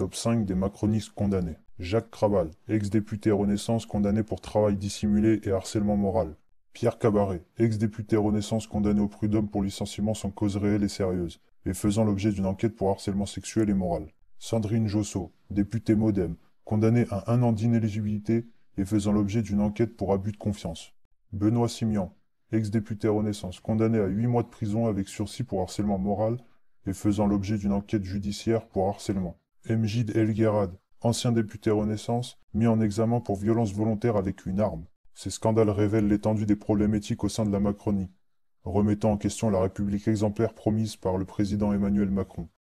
Top 5 des macronistes condamnés. Jacques Craval, ex-député Renaissance condamné pour travail dissimulé et harcèlement moral. Pierre Cabaret, ex-député Renaissance condamné au prud'homme pour licenciement sans cause réelle et sérieuse, et faisant l'objet d'une enquête pour harcèlement sexuel et moral. Sandrine Josso, députée Modem, condamnée à un an d'inéligibilité et faisant l'objet d'une enquête pour abus de confiance. Benoît Simian, ex-député Renaissance, condamné à huit mois de prison avec sursis pour harcèlement moral et faisant l'objet d'une enquête judiciaire pour harcèlement. Mjid El-Gherad, ancien député Renaissance, mis en examen pour violence volontaire avec une arme. Ces scandales révèlent l'étendue des problèmes éthiques au sein de la Macronie, remettant en question la République exemplaire promise par le président Emmanuel Macron.